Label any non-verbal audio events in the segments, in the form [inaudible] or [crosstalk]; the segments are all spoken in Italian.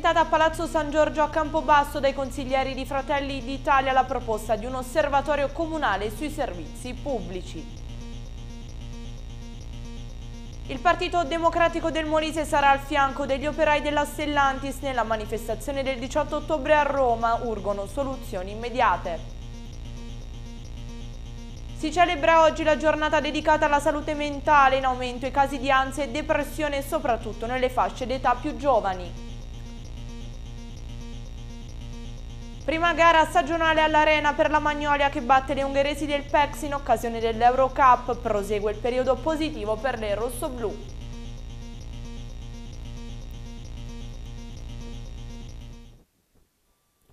presentata a Palazzo San Giorgio a Campobasso dai consiglieri di Fratelli d'Italia la proposta di un osservatorio comunale sui servizi pubblici. Il Partito Democratico del Molise sarà al fianco degli operai della Stellantis nella manifestazione del 18 ottobre a Roma, urgono soluzioni immediate. Si celebra oggi la giornata dedicata alla salute mentale, in aumento i casi di ansia e depressione soprattutto nelle fasce d'età più giovani. Prima gara stagionale all'Arena per la Magnolia che batte le ungheresi del Pex in occasione dell'Eurocup. Prosegue il periodo positivo per le rossoblù.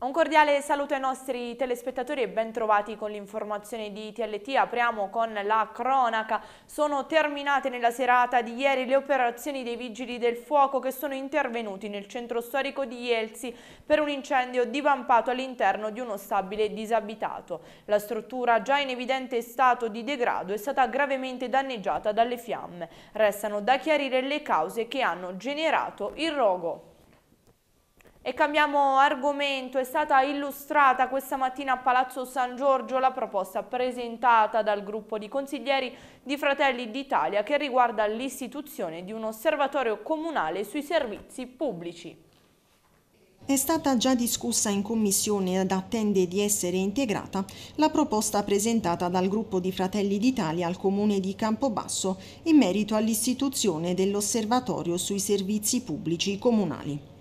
Un cordiale saluto ai nostri telespettatori e bentrovati con l'informazione di TLT. Apriamo con la cronaca. Sono terminate nella serata di ieri le operazioni dei vigili del fuoco che sono intervenuti nel centro storico di Ielsi per un incendio divampato all'interno di uno stabile disabitato. La struttura, già in evidente stato di degrado, è stata gravemente danneggiata dalle fiamme. Restano da chiarire le cause che hanno generato il rogo. E cambiamo argomento, è stata illustrata questa mattina a Palazzo San Giorgio la proposta presentata dal gruppo di consiglieri di Fratelli d'Italia che riguarda l'istituzione di un osservatorio comunale sui servizi pubblici. È stata già discussa in commissione ed attende di essere integrata la proposta presentata dal gruppo di Fratelli d'Italia al comune di Campobasso in merito all'istituzione dell'osservatorio sui servizi pubblici comunali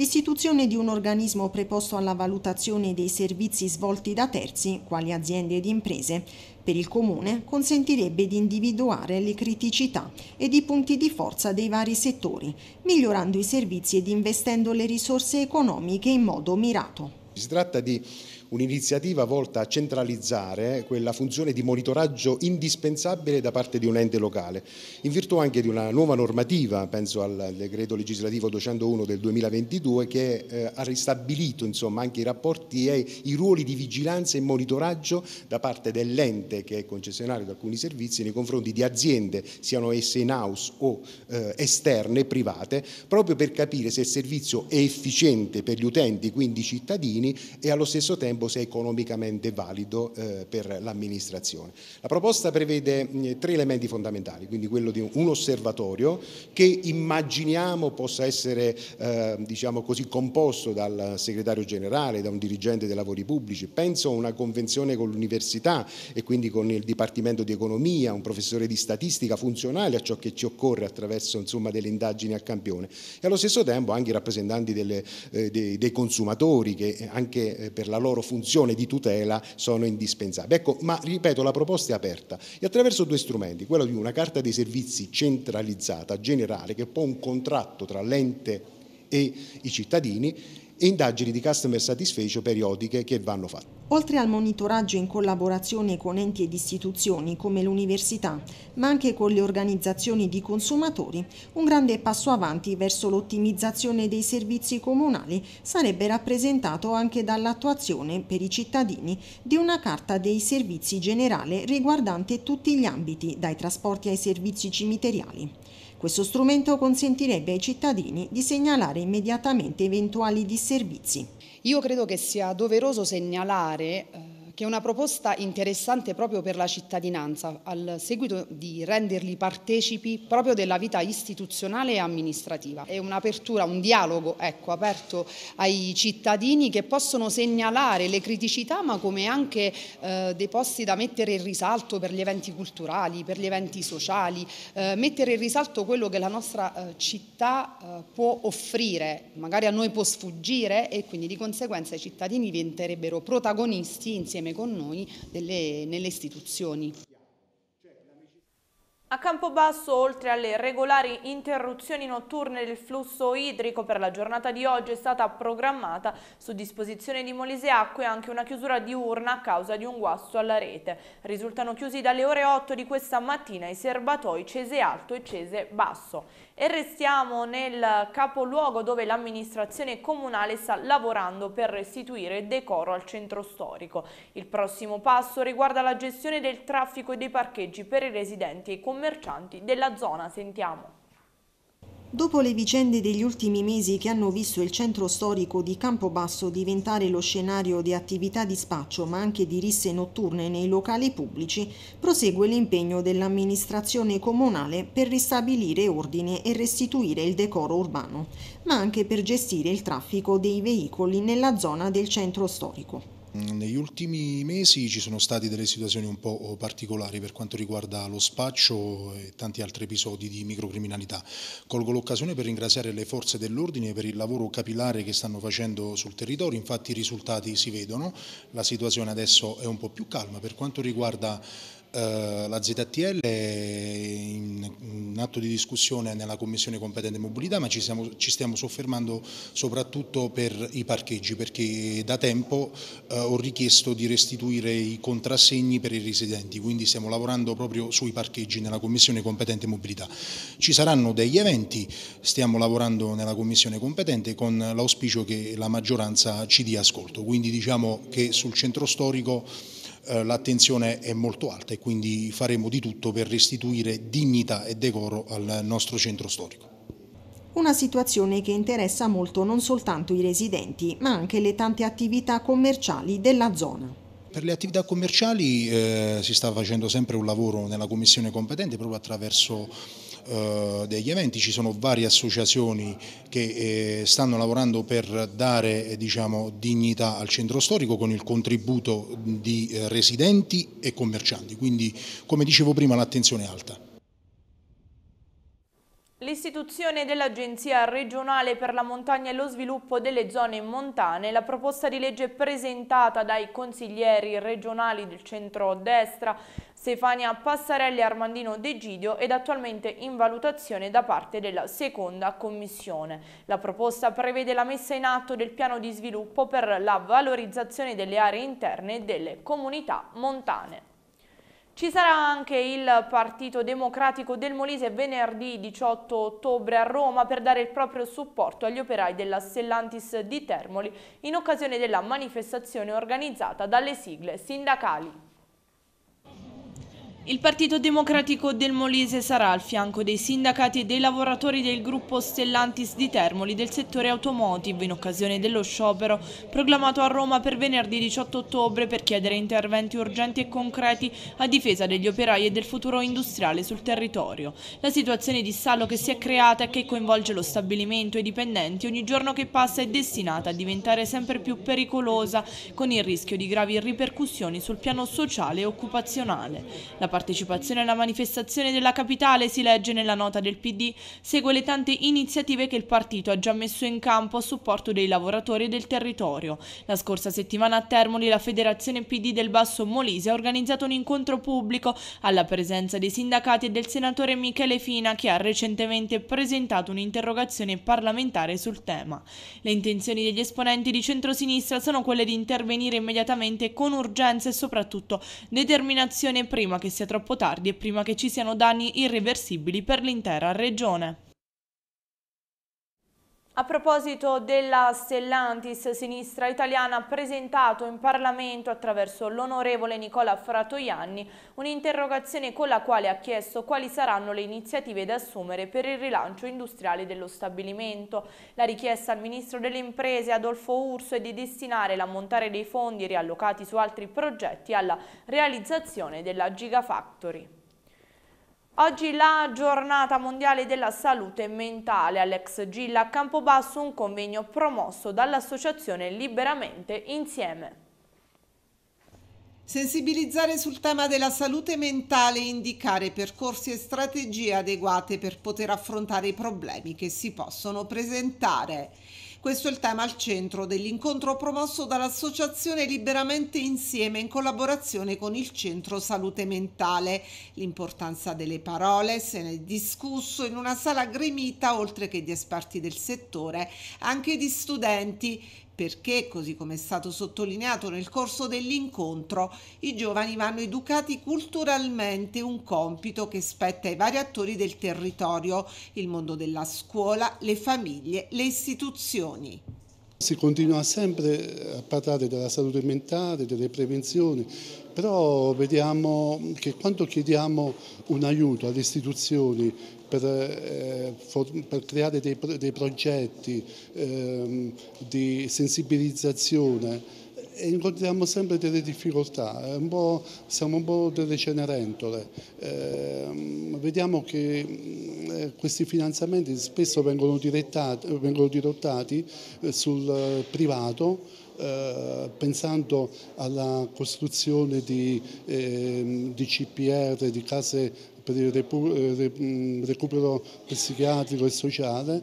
l'istituzione di un organismo preposto alla valutazione dei servizi svolti da terzi, quali aziende ed imprese. Per il Comune consentirebbe di individuare le criticità ed i punti di forza dei vari settori, migliorando i servizi ed investendo le risorse economiche in modo mirato. Si tratta di un'iniziativa volta a centralizzare quella funzione di monitoraggio indispensabile da parte di un ente locale, in virtù anche di una nuova normativa, penso al decreto legislativo 201 del 2022, che eh, ha ristabilito insomma, anche i rapporti e i ruoli di vigilanza e monitoraggio da parte dell'ente che è concessionario di alcuni servizi nei confronti di aziende, siano esse in house o eh, esterne, private, proprio per capire se il servizio è efficiente per gli utenti, quindi i cittadini, e allo stesso tempo tempo sia economicamente valido eh, per l'amministrazione. La proposta prevede mh, mm, tre elementi fondamentali, quindi quello di un osservatorio che immaginiamo possa essere eh, diciamo così, composto dal segretario generale, da un dirigente dei lavori pubblici, penso a una convenzione con l'università e quindi con il Dipartimento di Economia, un professore di statistica funzionale a ciò che ci occorre attraverso insomma, delle indagini a campione e allo stesso tempo anche i rappresentanti delle, eh, dei, dei consumatori che eh, anche eh, per la loro funzione di tutela sono indispensabili. Ecco, ma ripeto, la proposta è aperta e attraverso due strumenti, quello di una carta dei servizi centralizzata, generale, che è un po' un contratto tra l'ente e i cittadini e indagini di customer satisfaction periodiche che vanno fatte. Oltre al monitoraggio in collaborazione con enti ed istituzioni come l'università, ma anche con le organizzazioni di consumatori, un grande passo avanti verso l'ottimizzazione dei servizi comunali sarebbe rappresentato anche dall'attuazione per i cittadini di una carta dei servizi generale riguardante tutti gli ambiti, dai trasporti ai servizi cimiteriali. Questo strumento consentirebbe ai cittadini di segnalare immediatamente eventuali disservizi. Io credo che sia doveroso segnalare eh, che è una proposta interessante proprio per la cittadinanza, al seguito di renderli partecipi proprio della vita istituzionale e amministrativa. È un'apertura, un dialogo ecco, aperto ai cittadini che possono segnalare le criticità ma come anche eh, dei posti da mettere in risalto per gli eventi culturali, per gli eventi sociali, eh, mettere in risalto quello che la nostra eh, città eh, può offrire, magari a noi può sfuggire e quindi di conseguenza i cittadini diventerebbero protagonisti insieme collaborazione con noi delle, nelle istituzioni. A Campobasso, oltre alle regolari interruzioni notturne del flusso idrico per la giornata di oggi, è stata programmata su disposizione di Molise Acque anche una chiusura diurna a causa di un guasto alla rete. Risultano chiusi dalle ore 8 di questa mattina i serbatoi Cese Alto e Cese Basso. E restiamo nel capoluogo dove l'amministrazione comunale sta lavorando per restituire decoro al centro storico. Il prossimo passo riguarda la gestione del traffico e dei parcheggi per i residenti e i commercianti della zona. Sentiamo. Dopo le vicende degli ultimi mesi che hanno visto il centro storico di Campobasso diventare lo scenario di attività di spaccio ma anche di risse notturne nei locali pubblici, prosegue l'impegno dell'amministrazione comunale per ristabilire ordine e restituire il decoro urbano, ma anche per gestire il traffico dei veicoli nella zona del centro storico. Negli ultimi mesi ci sono state delle situazioni un po' particolari per quanto riguarda lo spaccio e tanti altri episodi di microcriminalità. Colgo l'occasione per ringraziare le forze dell'ordine per il lavoro capillare che stanno facendo sul territorio, infatti i risultati si vedono, la situazione adesso è un po' più calma per quanto riguarda eh, la ZTL è in, atto di discussione nella commissione competente mobilità ma ci, siamo, ci stiamo soffermando soprattutto per i parcheggi perché da tempo eh, ho richiesto di restituire i contrassegni per i residenti quindi stiamo lavorando proprio sui parcheggi nella commissione competente mobilità. Ci saranno degli eventi, stiamo lavorando nella commissione competente con l'auspicio che la maggioranza ci dia ascolto quindi diciamo che sul centro storico eh, l'attenzione è molto alta e quindi faremo di tutto per restituire dignità e decoro al nostro centro storico. Una situazione che interessa molto non soltanto i residenti, ma anche le tante attività commerciali della zona. Per le attività commerciali eh, si sta facendo sempre un lavoro nella commissione competente proprio attraverso eh, degli eventi, ci sono varie associazioni che eh, stanno lavorando per dare eh, diciamo, dignità al centro storico con il contributo di residenti e commercianti, quindi come dicevo prima l'attenzione è alta. L'istituzione dell'Agenzia regionale per la montagna e lo sviluppo delle zone montane, la proposta di legge presentata dai consiglieri regionali del centro-destra Stefania Passarelli e Armandino De Gidio ed attualmente in valutazione da parte della seconda commissione. La proposta prevede la messa in atto del piano di sviluppo per la valorizzazione delle aree interne delle comunità montane. Ci sarà anche il Partito Democratico del Molise venerdì 18 ottobre a Roma per dare il proprio supporto agli operai della Stellantis di Termoli in occasione della manifestazione organizzata dalle sigle sindacali. Il Partito Democratico del Molise sarà al fianco dei sindacati e dei lavoratori del gruppo Stellantis di Termoli del settore automotive in occasione dello sciopero proclamato a Roma per venerdì 18 ottobre per chiedere interventi urgenti e concreti a difesa degli operai e del futuro industriale sul territorio. La situazione di stallo che si è creata e che coinvolge lo stabilimento e i dipendenti ogni giorno che passa è destinata a diventare sempre più pericolosa con il rischio di gravi ripercussioni sul piano sociale e occupazionale. La partecipazione alla manifestazione della capitale, si legge nella nota del PD, segue le tante iniziative che il partito ha già messo in campo a supporto dei lavoratori del territorio. La scorsa settimana a Termoli la Federazione PD del Basso Molise ha organizzato un incontro pubblico alla presenza dei sindacati e del senatore Michele Fina che ha recentemente presentato un'interrogazione parlamentare sul tema. Le intenzioni degli esponenti di centrosinistra sono quelle di intervenire immediatamente con urgenza e soprattutto determinazione prima che sia troppo tardi e prima che ci siano danni irreversibili per l'intera regione. A proposito della Stellantis, sinistra italiana ha presentato in Parlamento attraverso l'onorevole Nicola Fratoianni un'interrogazione con la quale ha chiesto quali saranno le iniziative da assumere per il rilancio industriale dello stabilimento. La richiesta al Ministro delle Imprese Adolfo Urso è di destinare l'ammontare dei fondi riallocati su altri progetti alla realizzazione della Gigafactory. Oggi la giornata mondiale della salute mentale. Alex Gilla a Campobasso un convegno promosso dall'associazione Liberamente Insieme. Sensibilizzare sul tema della salute mentale e indicare percorsi e strategie adeguate per poter affrontare i problemi che si possono presentare. Questo è il tema al centro dell'incontro promosso dall'associazione Liberamente Insieme in collaborazione con il Centro Salute Mentale. L'importanza delle parole se ne è discusso in una sala gremita oltre che di esperti del settore, anche di studenti perché, così come è stato sottolineato nel corso dell'incontro, i giovani vanno educati culturalmente, un compito che spetta ai vari attori del territorio, il mondo della scuola, le famiglie, le istituzioni. Si continua sempre a parlare della salute mentale, delle prevenzioni, però vediamo che quando chiediamo un aiuto alle istituzioni per, eh, for, per creare dei, dei progetti eh, di sensibilizzazione, incontriamo sempre delle difficoltà, un siamo un po' delle cenerentole. Eh, vediamo che mm, eh, questi finanziamenti spesso vengono, vengono dirottati eh, sul eh, privato pensando alla costruzione di, ehm, di CPR, di case per il mm, recupero psichiatrico e sociale,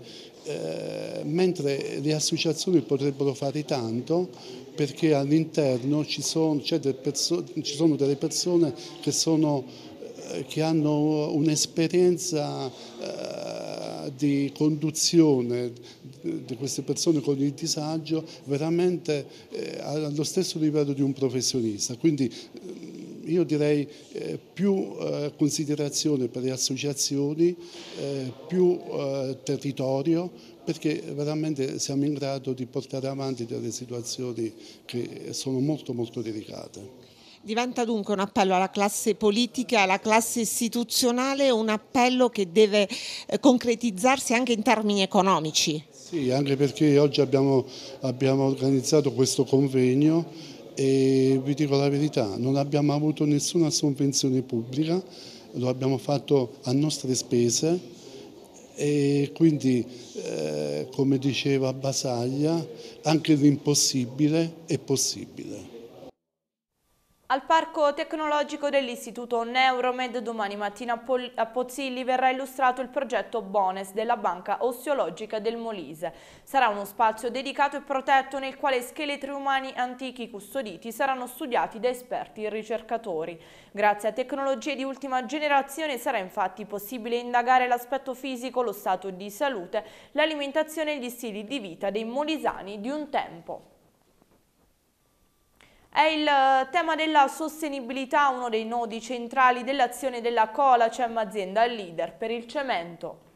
mentre le associazioni potrebbero fare tanto perché all'interno ci, ci sono, delle persone che, sono, eh, che hanno un'esperienza eh, di conduzione di queste persone con il disagio veramente eh, allo stesso livello di un professionista. Quindi mm, io direi più considerazione per le associazioni, più territorio, perché veramente siamo in grado di portare avanti delle situazioni che sono molto molto delicate. Diventa dunque un appello alla classe politica, alla classe istituzionale, un appello che deve eh, concretizzarsi anche in termini economici. Sì, anche perché oggi abbiamo, abbiamo organizzato questo convegno e vi dico la verità, non abbiamo avuto nessuna sovvenzione pubblica, lo abbiamo fatto a nostre spese, e quindi eh, come diceva Basaglia anche l'impossibile è possibile. Al Parco Tecnologico dell'Istituto Neuromed domani mattina a, Pozzilli verrà illustrato il progetto Bones della Banca Osteologica del Molise. Sarà uno spazio dedicato e protetto nel quale scheletri umani antichi custoditi saranno studiati da esperti e ricercatori. Grazie a tecnologie di ultima generazione sarà infatti possibile indagare l'aspetto fisico, lo stato di salute, l'alimentazione e gli stili di vita dei molisani di un tempo. È il eh, tema della sostenibilità uno dei nodi centrali dell'azione della Colacem, azienda leader per il cemento.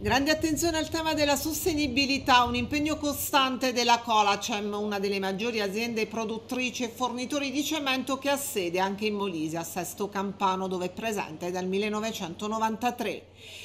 Grande attenzione al tema della sostenibilità, un impegno costante della Colacem, una delle maggiori aziende produttrici e fornitori di cemento che ha sede anche in Molise, a Sesto Campano, dove è presente dal 1993.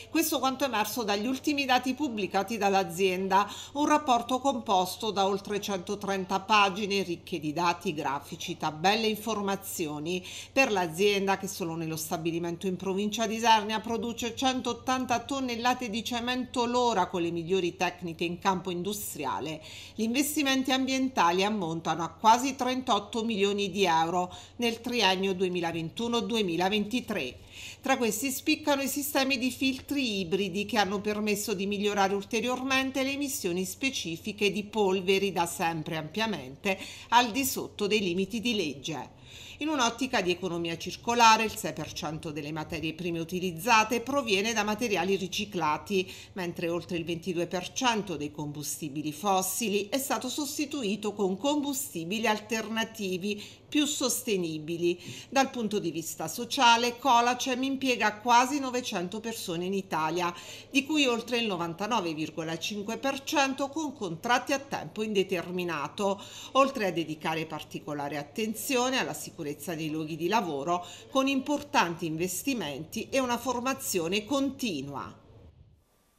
Questo quanto emerso dagli ultimi dati pubblicati dall'azienda, un rapporto composto da oltre 130 pagine ricche di dati, grafici, tabelle e informazioni per l'azienda che solo nello stabilimento in provincia di Sarnia produce 180 tonnellate di cemento l'insediamento l'ora con le migliori tecniche in campo industriale, gli investimenti ambientali ammontano a quasi 38 milioni di euro nel triennio 2021-2023. Tra questi spiccano i sistemi di filtri ibridi che hanno permesso di migliorare ulteriormente le emissioni specifiche di polveri da sempre ampiamente al di sotto dei limiti di legge. In un'ottica di economia circolare, il 6% delle materie prime utilizzate proviene da materiali riciclati, mentre oltre il 22% dei combustibili fossili è stato sostituito con combustibili alternativi più sostenibili. Dal punto di vista sociale, Colacem impiega quasi 900 persone in Italia, di cui oltre il 99,5% con contratti a tempo indeterminato, oltre a dedicare particolare attenzione alla sicurezza sicurezza dei luoghi di lavoro con importanti investimenti e una formazione continua.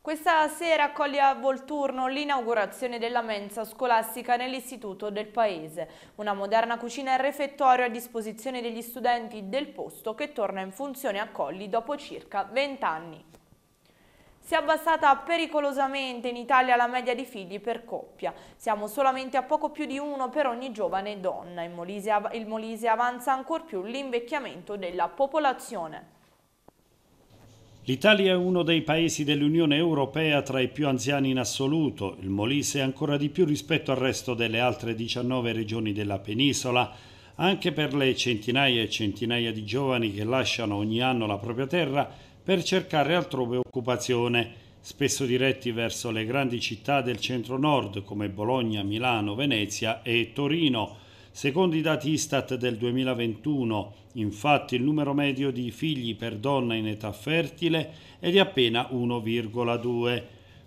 Questa sera accoglie a Volturno l'inaugurazione della mensa scolastica nell'istituto del paese, una moderna cucina e refettorio a disposizione degli studenti del posto che torna in funzione a Colli dopo circa 20 anni. Si è abbassata pericolosamente in Italia la media di figli per coppia. Siamo solamente a poco più di uno per ogni giovane donna. In Molise, il Molise avanza ancora più l'invecchiamento della popolazione. L'Italia è uno dei paesi dell'Unione Europea tra i più anziani in assoluto, il Molise ancora di più rispetto al resto delle altre 19 regioni della penisola, anche per le centinaia e centinaia di giovani che lasciano ogni anno la propria terra per cercare altrove occupazione, spesso diretti verso le grandi città del centro-nord come Bologna, Milano, Venezia e Torino. Secondo i dati Istat del 2021, infatti, il numero medio di figli per donna in età fertile è di appena 1,2.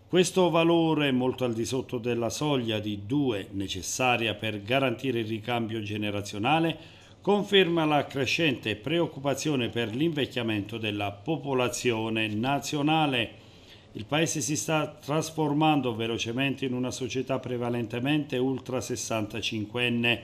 Questo valore, molto al di sotto della soglia di 2 necessaria per garantire il ricambio generazionale, conferma la crescente preoccupazione per l'invecchiamento della popolazione nazionale. Il paese si sta trasformando velocemente in una società prevalentemente ultra 65enne.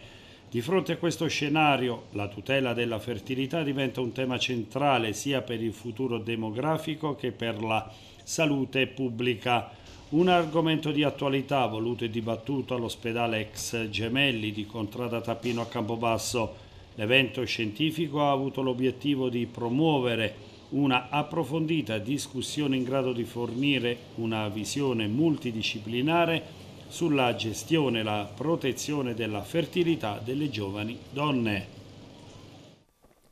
Di fronte a questo scenario, la tutela della fertilità diventa un tema centrale sia per il futuro demografico che per la salute pubblica. Un argomento di attualità voluto e dibattuto all'ospedale ex Gemelli di Contrada Tappino a Campobasso. L'evento scientifico ha avuto l'obiettivo di promuovere una approfondita discussione in grado di fornire una visione multidisciplinare sulla gestione e la protezione della fertilità delle giovani donne.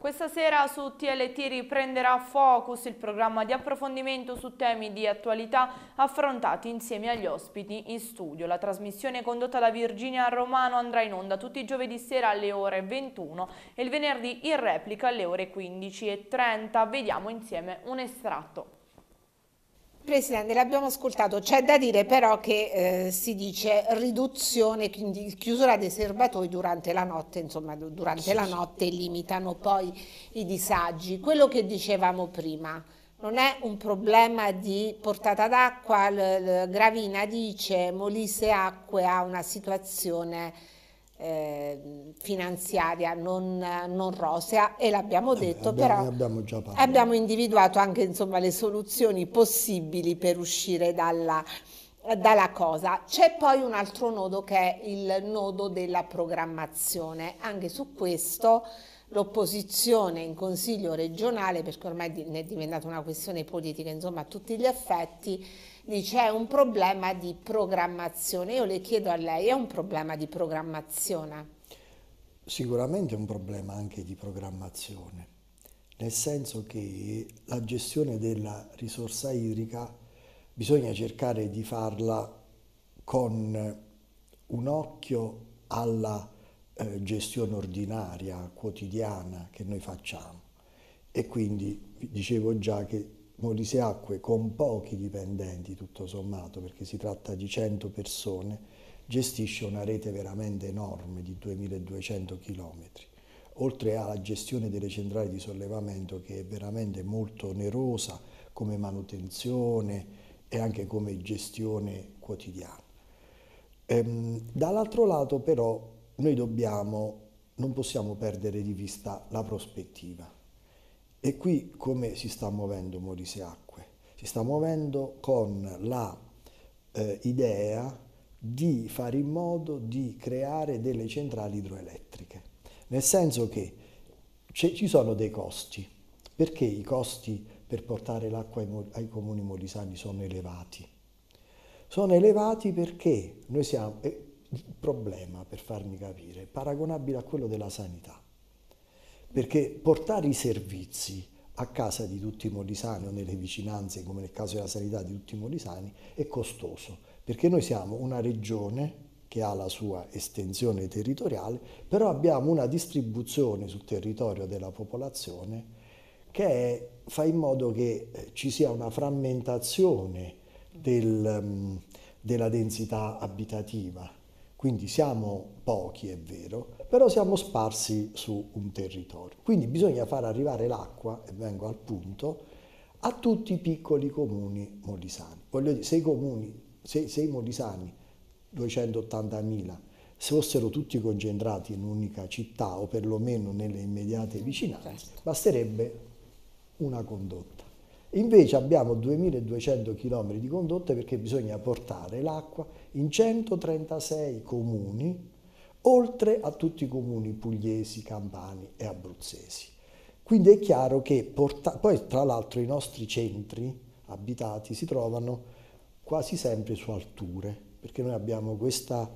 Questa sera su TLT riprenderà Focus, il programma di approfondimento su temi di attualità affrontati insieme agli ospiti in studio. La trasmissione condotta da Virginia Romano andrà in onda tutti i giovedì sera alle ore 21 e il venerdì in replica alle ore 15.30. Vediamo insieme un estratto. Presidente, l'abbiamo ascoltato, c'è da dire però che eh, si dice riduzione, quindi chiusura dei serbatoi durante la notte, insomma durante sì, la notte limitano poi i disagi. Quello che dicevamo prima, non è un problema di portata d'acqua, Gravina dice Molise Acque ha una situazione eh, finanziaria non, non, rosea e l'abbiamo eh, detto, abbiamo, però abbiamo, già abbiamo individuato anche insomma, le soluzioni possibili per uscire dalla, dalla cosa. C'è poi un altro nodo che è il nodo della programmazione, anche su questo l'opposizione in consiglio regionale, perché ormai è diventata una questione politica insomma a tutti gli effetti, lì c'è un problema di programmazione. Io le chiedo a lei, è un problema di programmazione? Sicuramente è un problema anche di programmazione, nel senso che la gestione della risorsa idrica bisogna cercare di farla con un occhio alla eh, gestione ordinaria, quotidiana che noi facciamo. E quindi dicevo già che Moliseacque con pochi dipendenti tutto sommato, perché si tratta di 100 persone, gestisce una rete veramente enorme di 2200 chilometri, oltre alla gestione delle centrali di sollevamento che è veramente molto onerosa come manutenzione e anche come gestione quotidiana. Ehm, dall'altro lato però noi dobbiamo, non possiamo perdere di vista la prospettiva e qui come si sta muovendo Morise Acque? Si sta muovendo con la eh, idea di fare in modo di creare delle centrali idroelettriche, nel senso che ci sono dei costi, perché i costi per portare l'acqua ai, ai comuni molisani sono elevati? Sono elevati perché noi siamo, eh, il problema per farmi capire, paragonabile a quello della sanità perché portare i servizi a casa di tutti i molisani o nelle vicinanze, come nel caso della sanità di tutti i molisani, è costoso, perché noi siamo una regione che ha la sua estensione territoriale, però abbiamo una distribuzione sul territorio della popolazione che è, fa in modo che eh, ci sia una frammentazione del, mm, della densità abitativa. Quindi siamo pochi, è vero, però siamo sparsi su un territorio. Quindi bisogna far arrivare l'acqua, e vengo al punto, a tutti i piccoli comuni molisani. Voglio dire, se i comuni, se, se i molisani, 280.000, se fossero tutti concentrati in un'unica città o perlomeno nelle immediate vicinanze, certo. basterebbe una condotta. Invece abbiamo 2200 km di condotte perché bisogna portare l'acqua in 136 comuni oltre a tutti i comuni pugliesi, campani e abruzzesi. Quindi è chiaro che, porta- poi tra l'altro i nostri centri abitati si trovano quasi sempre su alture, perché noi abbiamo questa,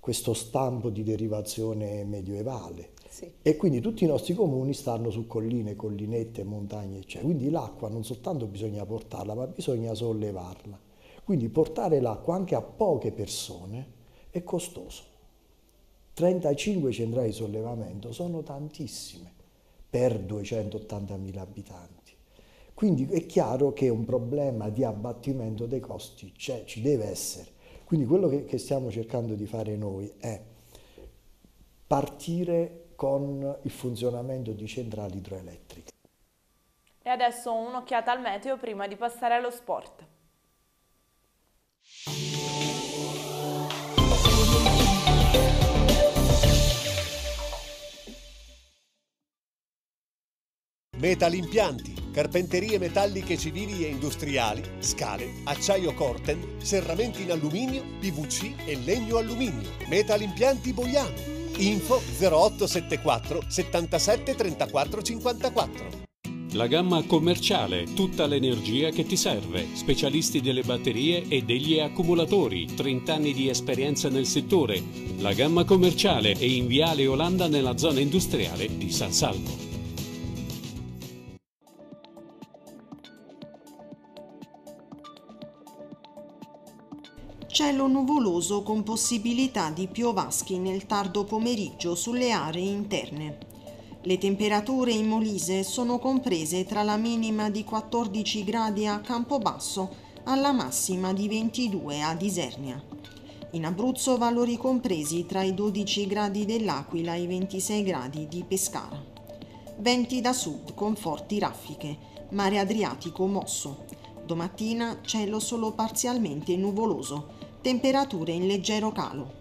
questo stampo di derivazione medioevale sì. e quindi tutti i nostri comuni stanno su colline, collinette, montagne, eccetera. Quindi l'acqua non soltanto bisogna portarla, ma bisogna sollevarla. Quindi portare l'acqua anche a poche persone è costoso. 35 centrali di sollevamento sono tantissime per 280.000 abitanti. Quindi è chiaro che un problema di abbattimento dei costi c'è, ci deve essere. Quindi quello che, che stiamo cercando di fare noi è partire con il funzionamento di centrali idroelettriche. E adesso un'occhiata al meteo prima di passare allo sport. Metal Impianti, carpenterie metalliche civili e industriali, scale, acciaio corten, serramenti in alluminio, PVC e legno alluminio. Metal Impianti Boiano. Info 0874 77 34 54. La gamma commerciale, tutta l'energia che ti serve, specialisti delle batterie e degli accumulatori, 30 anni di esperienza nel settore. La gamma commerciale è in Viale Olanda nella zona industriale di San Salvo. Cielo nuvoloso con possibilità di piovaschi nel tardo pomeriggio sulle aree interne. Le temperature in Molise sono comprese tra la minima di 14 gradi a Campobasso alla massima di 22 a Isernia. In Abruzzo valori compresi tra i 12 gradi dell'Aquila e i 26 gradi di Pescara. Venti da sud con forti raffiche, mare Adriatico mosso. Domattina cielo solo parzialmente nuvoloso, temperature in leggero calo.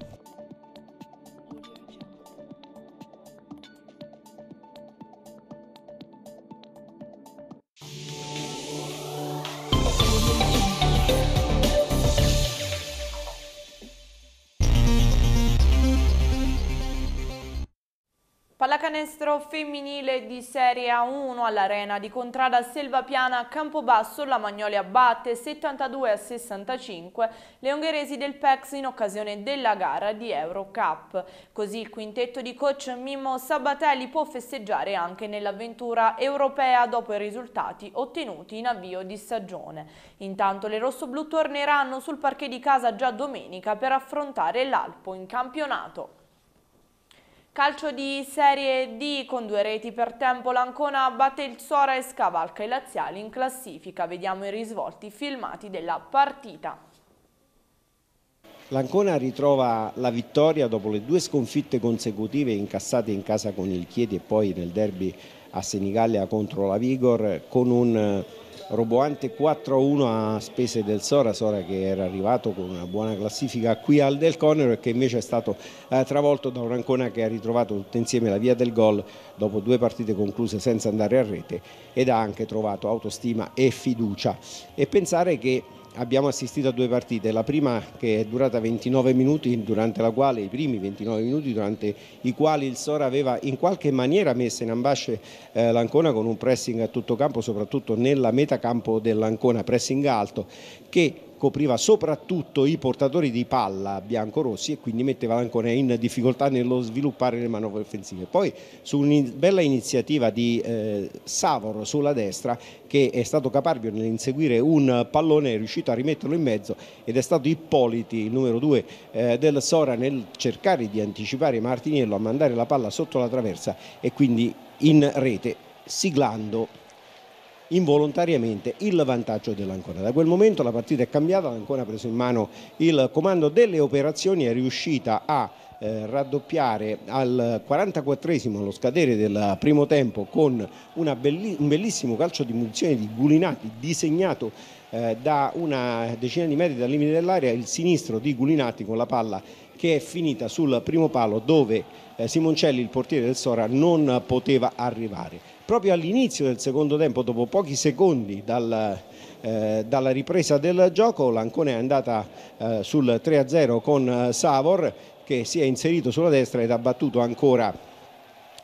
Pallacanestro femminile di Serie A1 all'arena di Contrada Selvapiana a Campobasso, la Magnolia batte 72 a 65 le ungheresi del PEX in occasione della gara di Eurocup. Così il quintetto di coach Mimmo Sabatelli può festeggiare anche nell'avventura europea dopo i risultati ottenuti in avvio di stagione. Intanto le rossoblu torneranno sul parquet di casa già domenica per affrontare l'Alpo in campionato. Calcio di Serie D con due reti per tempo l'Ancona batte il Sora e scavalca i laziali in classifica. Vediamo i risvolti filmati della partita. L'Ancona ritrova la vittoria dopo le due sconfitte consecutive incassate in casa con il Chieti e poi nel derby a Senigallia contro la Vigor con un roboante 4-1 a spese del Sora, Sora che era arrivato con una buona classifica qui al Del Conero e che invece è stato eh, travolto da un Ancona che ha ritrovato tutto insieme la via del gol dopo due partite concluse senza andare a rete ed ha anche trovato autostima e fiducia e pensare che abbiamo assistito a due partite, la prima che è durata 29 minuti, durante la quale i primi 29 minuti durante i quali il Sora aveva in qualche maniera messo in ambasce eh, l'Ancona con un pressing a tutto campo, soprattutto nella metacampo dell'Ancona, pressing alto che copriva soprattutto i portatori di palla biancorossi e quindi metteva l'Ancona in difficoltà nello sviluppare le manovre offensive. Poi su una bella iniziativa di eh, Savoro sulla destra che è stato caparbio nell'inseguire un pallone, è riuscito a rimetterlo in mezzo ed è stato Ippoliti, il numero 2 eh, del Sora, nel cercare di anticipare Martiniello a mandare la palla sotto la traversa e quindi in rete siglando involontariamente il vantaggio dell'Ancona. Da quel momento la partita è cambiata, l'Ancona ha preso in mano il comando delle operazioni e è riuscita a eh, raddoppiare al 44esimo allo scadere del primo tempo con belli un bellissimo calcio di munizione di Gulinati disegnato eh, da una decina di metri dal limite dell'area il sinistro di Gulinati con la palla che è finita sul primo palo dove eh, Simoncelli, il portiere del Sora, non poteva arrivare proprio all'inizio del secondo tempo, dopo pochi secondi dal, eh, dalla ripresa del gioco, l'Ancone è andata eh, sul 3-0 con eh, Savor che si è inserito sulla destra ed ha battuto ancora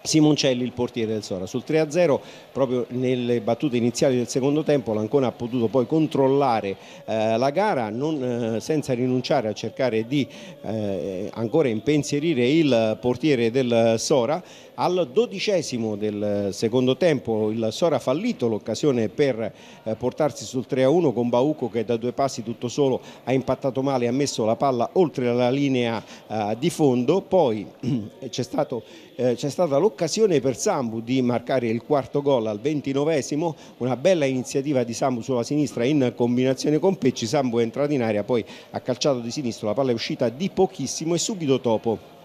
Simoncelli il portiere del Sora sul 3-0 proprio nelle battute iniziali del secondo tempo l'Ancona ha potuto poi controllare eh, la gara non, eh, senza rinunciare a cercare di eh, ancora impensierire il portiere del Sora al dodicesimo del eh, secondo tempo il Sora ha fallito l'occasione per eh, portarsi sul 3-1 con Bauco che da due passi tutto solo ha impattato male e ha messo la palla oltre la linea eh, di fondo. Poi [clears throat] c'è stata l'occasione per Sambu di marcare il quarto gol al ventinovesimo, una bella iniziativa di Sambu sulla sinistra in combinazione con Pecci, Sambu è entrato in aria, poi ha calciato di sinistra, la palla è uscita di pochissimo e subito dopo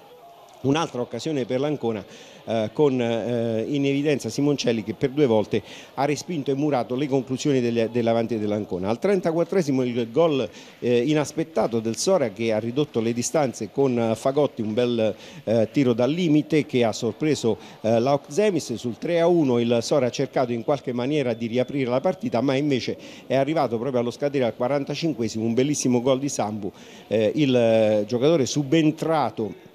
un'altra occasione per l'Ancona eh, con eh, in evidenza Simoncelli che per due volte ha respinto e murato le conclusioni delle, dell'avanti dell'Ancona. Al 34esimo il gol eh, inaspettato del Sora che ha ridotto le distanze con eh, Fagotti, un bel eh, tiro dal limite che ha sorpreso eh, l'Auxemis sul 3-1 il Sora ha cercato in qualche maniera di riaprire la partita ma invece è arrivato proprio allo scadere al 45esimo un bellissimo gol di Sambu, il giocatore subentrato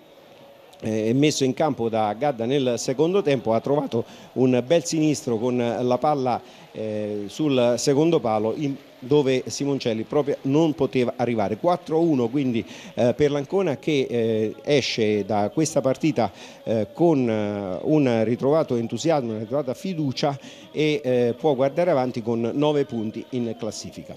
eh, messo in campo da Gadda nel secondo tempo ha trovato un bel sinistro con la palla eh, sul secondo palo in, dove Simoncelli proprio non poteva arrivare 4-1 quindi eh, per l'Ancona che eh, esce da questa partita eh, con eh, un ritrovato entusiasmo, una ritrovata fiducia e eh, può guardare avanti con 9 punti in classifica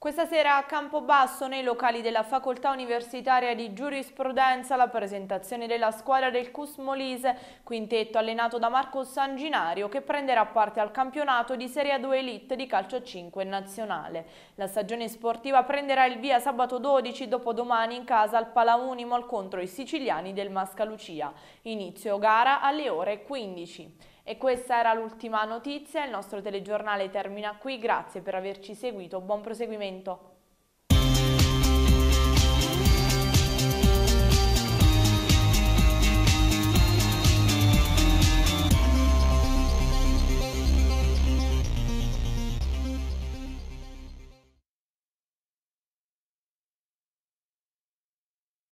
questa sera a Campobasso, nei locali della Facoltà Universitaria di Giurisprudenza, la presentazione della squadra del CUS Molise, quintetto allenato da Marco Sanginario, che prenderà parte al campionato di Serie 2 Elite di calcio 5 nazionale. La stagione sportiva prenderà il via sabato 12, dopodomani in casa al Palaunimol contro i siciliani del Mascalucia. Inizio gara alle ore 15. E questa era l'ultima notizia, il nostro telegiornale termina qui, grazie per averci seguito, buon proseguimento.